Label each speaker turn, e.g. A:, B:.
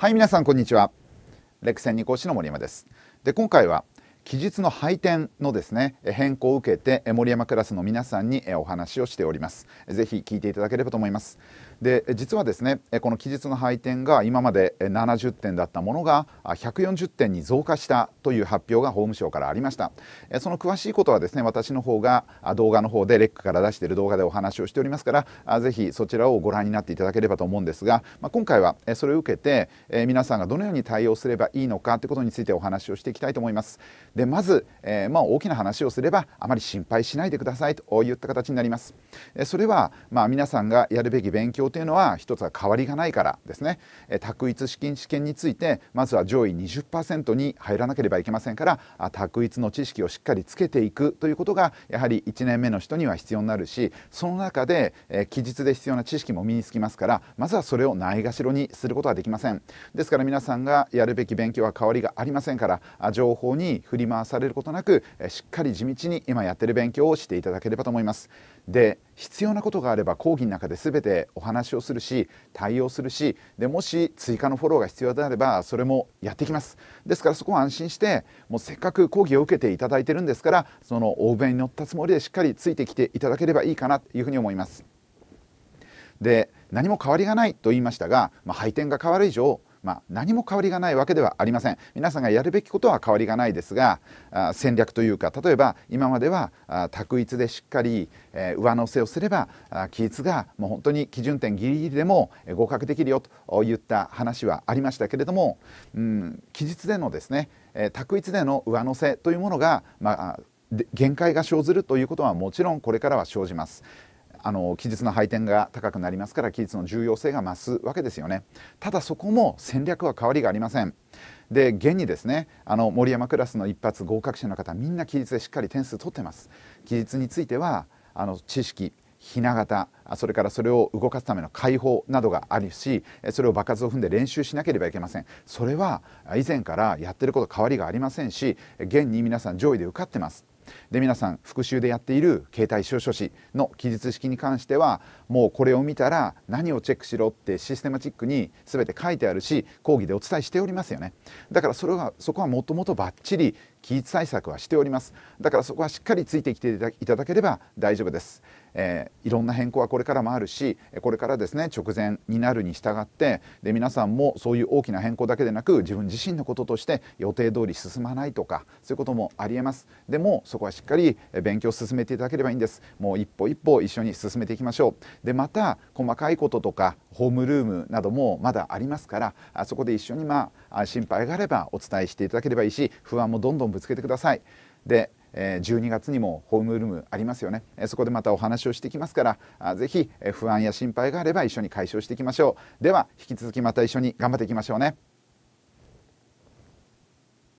A: はい皆さんこんにちはレクセン二講師の森山ですで今回は期日の配点のですね変更を受けて森山クラスの皆さんにお話をしておりますぜひ聞いていただければと思いますで実はですねこの期日の配点が今まで70点だったものが140点に増加したという発表が法務省からありましたその詳しいことはですね私の方が動画の方でレックから出している動画でお話をしておりますからぜひそちらをご覧になっていただければと思うんですが、まあ、今回はそれを受けて皆さんがどのように対応すればいいのかということについてお話をしていきたいと思いますでまず、えー、まあ、大きな話をすればあまり心配しないでくださいといった形になりますそれは、まあ、皆さんがやるべき勉強要というのは一つは変わりがないからですね、え択一資金試験についてまずは上位20%に入らなければいけませんから択一の知識をしっかりつけていくということがやはり1年目の人には必要になるしその中で、え記述で必要な知識も身につきますからまずはそれをないがしろにすることはできませんですから皆さんがやるべき勉強は変わりがありませんから情報に振り回されることなくしっかり地道に今やってる勉強をしていただければと思いますで必要なことがあれば講義の中で全てお話をするし対応するしでもし追加のフォローが必要であればそれもやってきますですからそこは安心してもうせっかく講義を受けていただいてるんですからその欧米に乗ったつもりでしっかりついてきていただければいいかなというふうに思います。で何も変わりがないと言いましたが、まあ、配点が変わる以上まあ、何も変わりがないわけではありません皆さんがやるべきことは変わりがないですが戦略というか例えば今までは択一でしっかり、上乗せをすれば期日がもう本当に基準点ギリギリでも合格できるよといった話はありましたけれども、うん、期日でのですね、択一での上乗せというものが、まあ、限界が生ずるということはもちろんこれからは生じますあの期日の配点が高くなりますから期日の重要性が増すわけですよねただそこも戦略は変わりがありませんで現にですねあの森山クラスの一発合格者の方みんな期日でしっかり点数取ってます期日についてはあの知識ひな形それからそれを動かすための解放などがあるしそれを場数を踏んで練習しなければいけませんそれは以前からやってること変わりがありませんし現に皆さん上位で受かってますで皆さん復習でやっている携帯証書士の記述式に関してはもうこれを見たら何をチェックしろってシステマチックに全て書いてあるし講義でお伝えしておりますよねだからそれはそこはもともとバッチリ危機対策はしておりますだからそこはしっかりついてきていただければ大丈夫です、えー、いろんな変更はこれからもあるしこれからですね直前になるに従ってで皆さんもそういう大きな変更だけでなく自分自身のこととして予定通り進まないとかそういうこともありえますでもそこはしっかり勉強を進めていただければいいんですもう一歩一歩一緒に進めていきましょうでまた細かいこととかホームルームなどもまだありますからあそこで一緒に、まあ、心配があればお伝えしていただければいいし不安もどんどんぶつけてください。で12月にもホームルームありますよねそこでまたお話をしていきますから是非不安や心配があれば一緒に解消していきましょうでは引き続きまた一緒に頑張っていきましょうね。